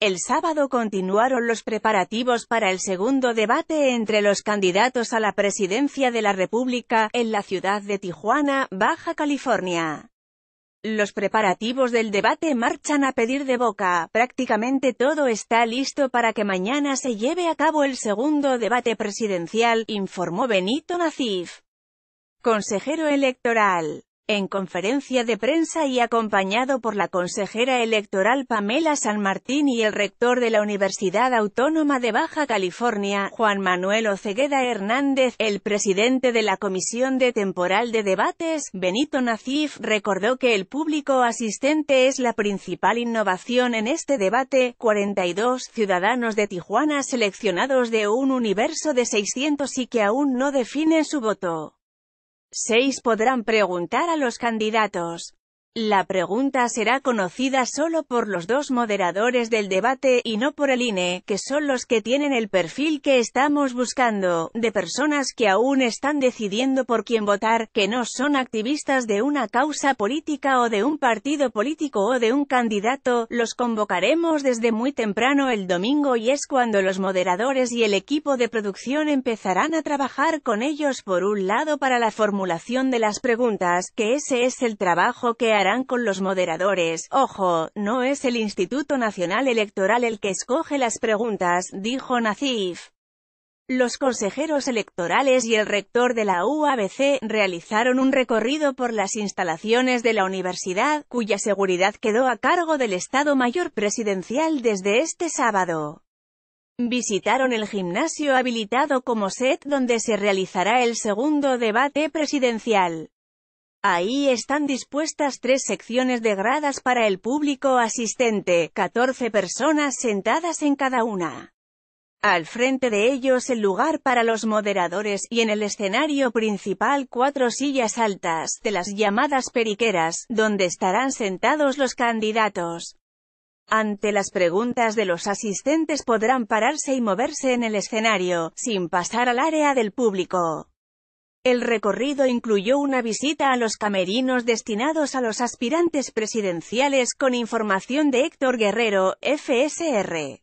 El sábado continuaron los preparativos para el segundo debate entre los candidatos a la presidencia de la República, en la ciudad de Tijuana, Baja California. Los preparativos del debate marchan a pedir de boca, prácticamente todo está listo para que mañana se lleve a cabo el segundo debate presidencial, informó Benito Nacif, consejero electoral. En conferencia de prensa y acompañado por la consejera electoral Pamela San Martín y el rector de la Universidad Autónoma de Baja California, Juan Manuel Ocegueda Hernández, el presidente de la Comisión de Temporal de Debates, Benito Nacif, recordó que el público asistente es la principal innovación en este debate. 42 ciudadanos de Tijuana seleccionados de un universo de 600 y que aún no definen su voto. Seis podrán preguntar a los candidatos la pregunta será conocida solo por los dos moderadores del debate, y no por el INE, que son los que tienen el perfil que estamos buscando, de personas que aún están decidiendo por quién votar, que no son activistas de una causa política o de un partido político o de un candidato, los convocaremos desde muy temprano el domingo y es cuando los moderadores y el equipo de producción empezarán a trabajar con ellos por un lado para la formulación de las preguntas, que ese es el trabajo que harán con los moderadores. Ojo, no es el Instituto Nacional Electoral el que escoge las preguntas, dijo Nacif. Los consejeros electorales y el rector de la UABC realizaron un recorrido por las instalaciones de la universidad, cuya seguridad quedó a cargo del Estado Mayor Presidencial desde este sábado. Visitaron el gimnasio habilitado como set donde se realizará el segundo debate presidencial. Ahí están dispuestas tres secciones de gradas para el público asistente, 14 personas sentadas en cada una. Al frente de ellos el lugar para los moderadores, y en el escenario principal cuatro sillas altas, de las llamadas periqueras, donde estarán sentados los candidatos. Ante las preguntas de los asistentes podrán pararse y moverse en el escenario, sin pasar al área del público. El recorrido incluyó una visita a los camerinos destinados a los aspirantes presidenciales con información de Héctor Guerrero, FSR.